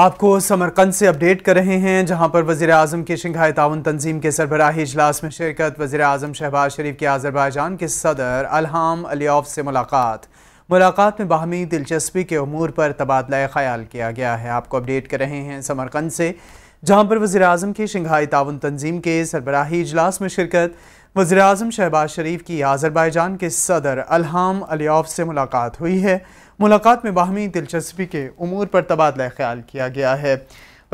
आपको समरकंद से अपडेट कर रहे हैं जहां पर वजीर अजम की शंघाई ताउन तंजीम के सरबराही इजलास में शिरकत वज़ी अजम शहबाज शरीफ की आज़रबाईजान के सदर अलहम अलीफ से मुलाकात मुलाकात में बाहमी दिलचस्पी के अमूर पर तबादला ख्याल किया गया है आपको अपडेट कर रहे हैं समरकंद से जहाँ पर वजी अजम की शंघाई ताउन तंजीम के सरबराही इजलास में शिरकत वज़ी अजम शहबाज शरीफ की आज़रबाईजान के सदर अलहम अलियाफ से मुलाकात हुई है मुलाकात में बाहमी दिलचस्पी के अमूर पर तबादला ख्याल किया गया है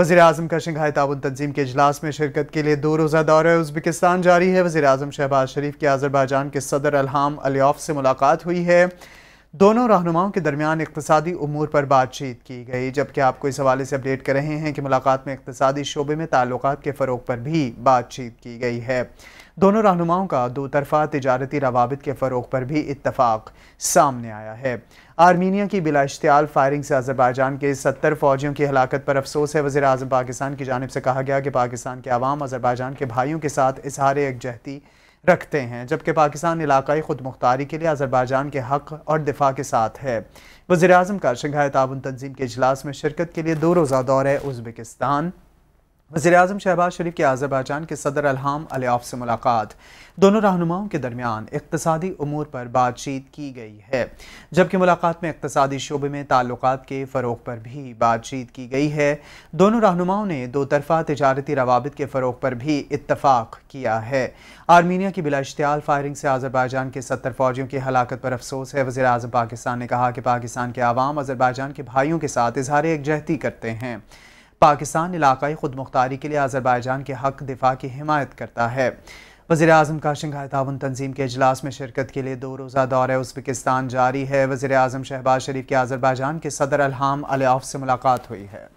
वजी अजम का शंघाई ताबन तंजीम के अजलास में शिरकत के लिए दो रोज़ा दौरा उजबिकस्तान जारी है वजी अजम शहबाज शरीफ की आज़रबाईजान के सदर अलहम अलियाफ से मुलाकात हुई है दोनों रहनुमाओं के दरमियान इकतदी अमूर पर बातचीत की गई जबकि आपको इस हवाले से अपडेट कर रहे हैं कि मुलाकात में इकतदी शोबे में ताल्लुक के फ़रोग पर भी बातचीत की गई है दोनों रहनुमाओं का दो तरफ़ा तजारती रवाबित के फ़रोग पर भी इतफाक़ सामने आया है आर्मीनिया की बिला इश्तियाल फायरिंग से अजरबैजान के सत्तर फौजियों की हलाकत पर अफसोस है वजी अजम पाकिस्तान की जानब से कहा गया कि पाकिस्तान के आवाम अजरबैजान के भाइयों के साथ इजहार एकजहती रखते हैं जबकि पाकिस्तान इलाकई खुद मुख्तारी के लिए अजरबैजान के हक और दिफा के साथ है वजीर अजम का शंघाई ताबन तंजीम के अजलास में शिरकत के लिए दो रोज़ा दौर है उजबेकिस्तान वजी अजम शहबाज शरीफ की आज़रबाजान के सदर अलहम अलीफ से मुलाकात दोनों रहनुमाओं के दरमियान इकतसादी अमूर पर बातचीत की गई है जबकि मुलाकात में इकतसदी शोबे में ताल्लुक के फ़रोग पर भी बातचीत की गई है दोनों रहनुमाओं ने दो तरफ़ा तजारती रवाबित के फ़रोग पर भी इतफाक़ किया है आर्मीनिया की बिला इश्तियाल फायरिंग से आज़रबाजान के सत्तर फौजियों की हलाकत पर अफसोस है वजी अजम पाकिस्तान ने कहा कि पाकिस्तान के आवाम आज़रबाजान के भाइयों के साथ इजहार एकजहती करते हैं पाकिस्तान इलाकई खुद मुख्तारी के लिए आज़रबाईजान के हक दिफा की हिमायत करता है वजी अजम का शंघाई ताउन तंजीम के अजलास में शिरकत के लिए दो रोज़ा दौरा उज़्बेकिस्तान जारी है वजी अजम शहबाज शरीफ के आज़रबाईजान के सदर अलहम अली से मुलाकात हुई है